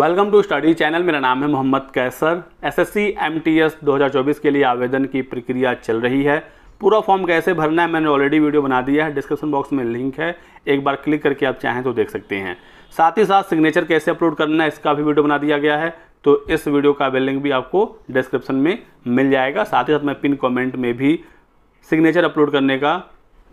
welcome to study channel मेरा नाम है मोहम्मद कैसर एसएससी एमटीएस 2024 के लिए आवेदन की प्रक्रिया चल रही है पूरा फॉर्म कैसे भरना है मैंने ऑलरेडी वीडियो बना दिया है डिस्क्रिप्शन बॉक्स में लिंक है एक बार क्लिक करके आप चाहें तो देख सकते हैं साथ ही साथ सिग्नेचर कैसे अपलोड करना है इसका भी वीडियो बना दिया गया है तो इस वीडियो का लिंक भी आपको डिस्क्रिप्शन में मिल जाएगा साथ ही साथ मैं पिन कॉमेंट में भी सिग्नेचर अपलोड करने का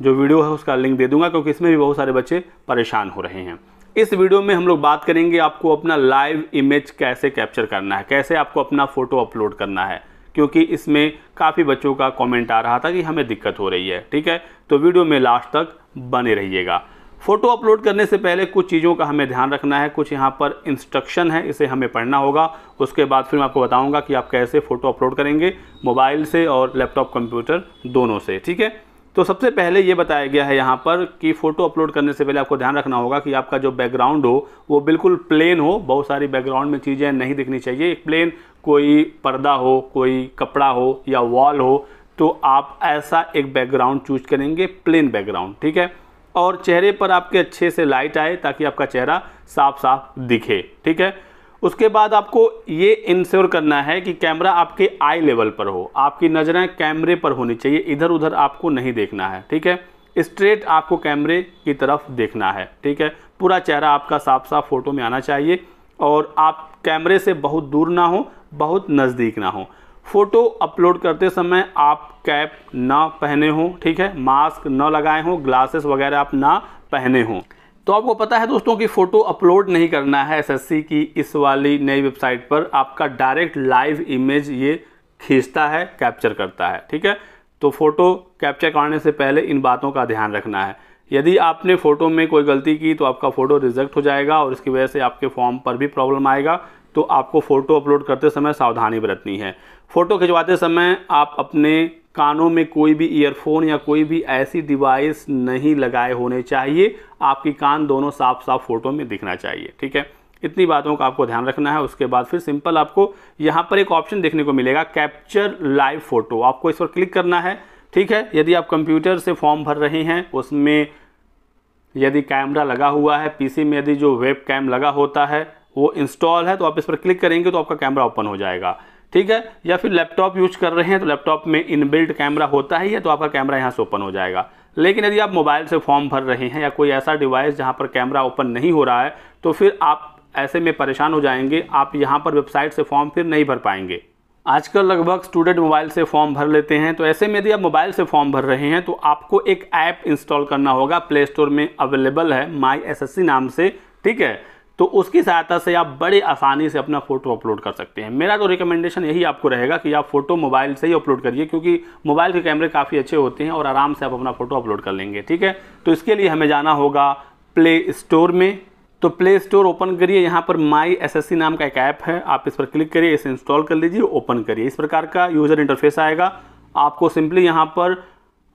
जो वीडियो है उसका लिंक दे दूंगा क्योंकि इसमें भी बहुत सारे बच्चे परेशान हो रहे हैं इस वीडियो में हम लोग बात करेंगे आपको अपना लाइव इमेज कैसे कैप्चर करना है कैसे आपको अपना फ़ोटो अपलोड करना है क्योंकि इसमें काफ़ी बच्चों का कमेंट आ रहा था कि हमें दिक्कत हो रही है ठीक है तो वीडियो में लास्ट तक बने रहिएगा फ़ोटो अपलोड करने से पहले कुछ चीज़ों का हमें ध्यान रखना है कुछ यहाँ पर इंस्ट्रक्शन है इसे हमें पढ़ना होगा उसके बाद फिर मैं आपको बताऊँगा कि आप कैसे फ़ोटो अपलोड करेंगे मोबाइल से और लैपटॉप कंप्यूटर दोनों से ठीक है तो सबसे पहले ये बताया गया है यहाँ पर कि फ़ोटो अपलोड करने से पहले आपको ध्यान रखना होगा कि आपका जो बैकग्राउंड हो वो बिल्कुल प्लेन हो बहुत सारी बैकग्राउंड में चीज़ें नहीं दिखनी चाहिए एक प्लेन कोई पर्दा हो कोई कपड़ा हो या वॉल हो तो आप ऐसा एक बैकग्राउंड चूज करेंगे प्लेन बैकग्राउंड ठीक है और चेहरे पर आपके अच्छे से लाइट आए ताकि आपका चेहरा साफ साफ दिखे ठीक है उसके बाद आपको ये इंश्योर करना है कि कैमरा आपके आई लेवल पर हो आपकी नज़रें कैमरे पर होनी चाहिए इधर उधर आपको नहीं देखना है ठीक है स्ट्रेट आपको कैमरे की तरफ देखना है ठीक है पूरा चेहरा आपका साफ साफ फोटो में आना चाहिए और आप कैमरे से बहुत दूर ना हो बहुत नज़दीक ना हो फ़ोटो अपलोड करते समय आप कैप ना पहने हों ठीक है मास्क ना लगाए हों ग्लासेस वगैरह आप ना पहने हों तो आपको पता है दोस्तों कि फ़ोटो अपलोड नहीं करना है एसएससी की इस वाली नई वेबसाइट पर आपका डायरेक्ट लाइव इमेज ये खींचता है कैप्चर करता है ठीक है तो फ़ोटो कैप्चर करने से पहले इन बातों का ध्यान रखना है यदि आपने फ़ोटो में कोई गलती की तो आपका फ़ोटो रिजेक्ट हो जाएगा और इसकी वजह से आपके फॉर्म पर भी प्रॉब्लम आएगा तो आपको फ़ोटो अपलोड करते समय सावधानी बरतनी है फ़ोटो खिंचवाते समय आप अपने कानों में कोई भी ईयरफोन या कोई भी ऐसी डिवाइस नहीं लगाए होने चाहिए आपकी कान दोनों साफ साफ फोटो में दिखना चाहिए ठीक है इतनी बातों का आपको ध्यान रखना है उसके बाद फिर सिंपल आपको यहाँ पर एक ऑप्शन देखने को मिलेगा कैप्चर लाइव फ़ोटो आपको इस पर क्लिक करना है ठीक है यदि आप कंप्यूटर से फॉर्म भर रहे हैं उसमें यदि कैमरा लगा हुआ है पीसी में यदि जो वेब कैम लगा होता है वो इंस्टॉल है तो आप इस पर क्लिक करेंगे तो आपका कैमरा ओपन हो जाएगा ठीक है या फिर लैपटॉप यूज कर रहे हैं तो लैपटॉप में इनबिल्ट कैमरा होता ही है तो आपका कैमरा यहाँ से ओपन हो जाएगा लेकिन यदि आप मोबाइल से फॉर्म भर रहे हैं या कोई ऐसा डिवाइस जहाँ पर कैमरा ओपन नहीं हो रहा है तो फिर आप ऐसे में परेशान हो जाएंगे आप यहाँ पर वेबसाइट से फॉर्म फिर नहीं भर पाएंगे आजकल लगभग स्टूडेंट मोबाइल से फॉर्म भर लेते हैं तो ऐसे में यदि आप मोबाइल से फॉर्म भर रहे हैं तो आपको एक ऐप इंस्टॉल करना होगा प्ले स्टोर में अवेलेबल है माई एस नाम से ठीक है तो उसकी सहायता से आप बड़े आसानी से अपना फ़ोटो अपलोड कर सकते हैं मेरा तो रिकमेंडेशन यही आपको रहेगा कि आप फ़ोटो मोबाइल से ही अपलोड करिए क्योंकि मोबाइल के कैमरे काफ़ी अच्छे होते हैं और आराम से आप अपना फ़ोटो अपलोड कर लेंगे ठीक है तो इसके लिए हमें जाना होगा प्ले स्टोर में तो प्ले स्टोर ओपन करिए यहाँ पर माई एस नाम का एक ऐप है आप इस पर क्लिक करिए इसे इंस्टॉल कर लीजिए ओपन करिए इस प्रकार का यूज़र इंटरफेस आएगा आपको सिंपली यहाँ पर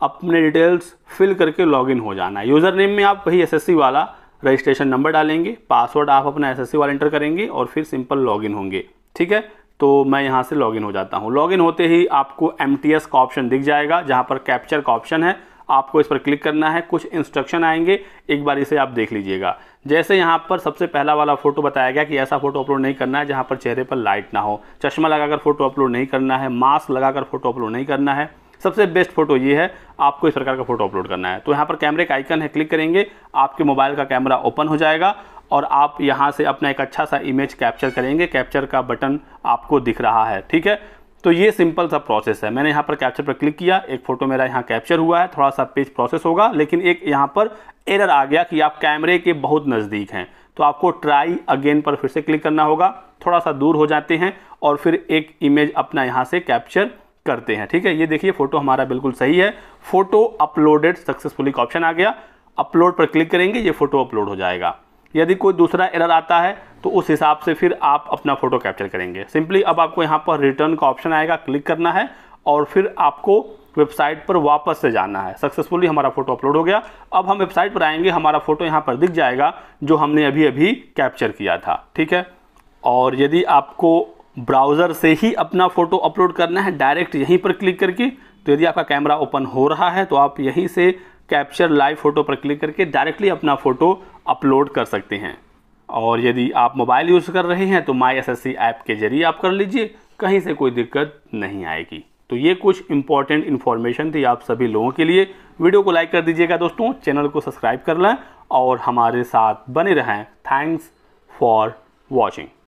अपने डिटेल्स फिल करके लॉगिन हो जाना है यूज़र नेम में आप वही एसएससी वाला रजिस्ट्रेशन नंबर डालेंगे पासवर्ड आप अपना एस एस वाला एंटर करेंगे और फिर सिंपल लॉगिन होंगे ठीक है तो मैं यहाँ से लॉगिन हो जाता हूँ लॉगिन होते ही आपको एम का ऑप्शन दिख जाएगा जहाँ पर कैप्चर का ऑप्शन है आपको इस पर क्लिक करना है कुछ इंस्ट्रक्शन आएंगे एक बार इसे आप देख लीजिएगा जैसे यहाँ पर सबसे पहला वाला फ़ोटो बताया गया कि ऐसा फ़ोटो अपलोड नहीं करना है जहाँ पर चेहरे पर लाइट ना हो चश्मा लगाकर फ़ोटो अपलोड नहीं करना है मास्क लगाकर फ़ोटो अपलोड नहीं करना है सबसे बेस्ट फोटो ये है आपको इस प्रकार का फोटो अपलोड करना है तो यहाँ पर कैमरे का आइकन है क्लिक करेंगे आपके मोबाइल का कैमरा ओपन हो जाएगा और आप यहाँ से अपना एक अच्छा सा इमेज कैप्चर करेंगे कैप्चर का बटन आपको दिख रहा है ठीक है तो ये सिंपल सा प्रोसेस है मैंने यहाँ पर कैप्चर पर क्लिक किया एक फ़ोटो मेरा यहाँ कैप्चर हुआ है थोड़ा सा पेज प्रोसेस होगा लेकिन एक यहाँ पर एरर आ गया कि आप कैमरे के बहुत नज़दीक हैं तो आपको ट्राई अगेन पर फिर से क्लिक करना होगा थोड़ा सा दूर हो जाते हैं और फिर एक इमेज अपना यहाँ से कैप्चर करते हैं ठीक है ये देखिए फोटो हमारा बिल्कुल सही है फोटो अपलोडेड सक्सेसफुली ऑप्शन आ गया अपलोड पर क्लिक करेंगे ये फोटो अपलोड हो जाएगा यदि कोई दूसरा एरर आता है तो उस हिसाब से फिर आप अपना फ़ोटो कैप्चर करेंगे सिंपली अब आपको यहाँ पर रिटर्न का ऑप्शन आएगा क्लिक करना है और फिर आपको वेबसाइट पर वापस से जाना है सक्सेसफुली हमारा फ़ोटो अपलोड हो गया अब हम वेबसाइट पर आएंगे हमारा फ़ोटो यहाँ पर दिख जाएगा जो हमने अभी अभी कैप्चर किया था ठीक है और यदि आपको ब्राउज़र से ही अपना फ़ोटो अपलोड करना है डायरेक्ट यहीं पर क्लिक करके तो यदि आपका कैमरा ओपन हो रहा है तो आप यहीं से कैप्चर लाइव फ़ोटो पर क्लिक करके डायरेक्टली अपना फ़ोटो अपलोड कर सकते हैं और यदि आप मोबाइल यूज़ कर रहे हैं तो माई एस ऐप के ज़रिए आप कर लीजिए कहीं से कोई दिक्कत नहीं आएगी तो ये कुछ इंपॉर्टेंट इन्फॉर्मेशन थी आप सभी लोगों के लिए वीडियो को लाइक कर दीजिएगा दोस्तों चैनल को सब्सक्राइब कर लें और हमारे साथ बने रहें थैंक्स फॉर वॉचिंग